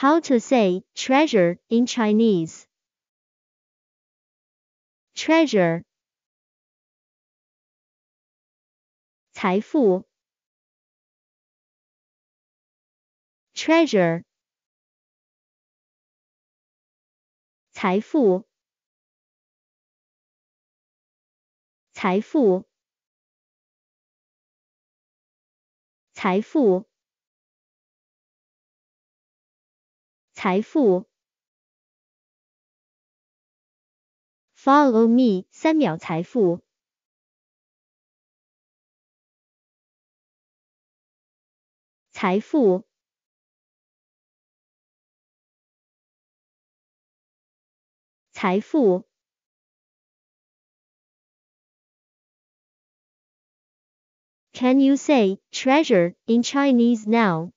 How to say treasure in Chinese. Treasure. 财富。Treasure. 财富。财富。财富。财富。Follow me，三秒财富。财富。财富。Can you say treasure in Chinese now?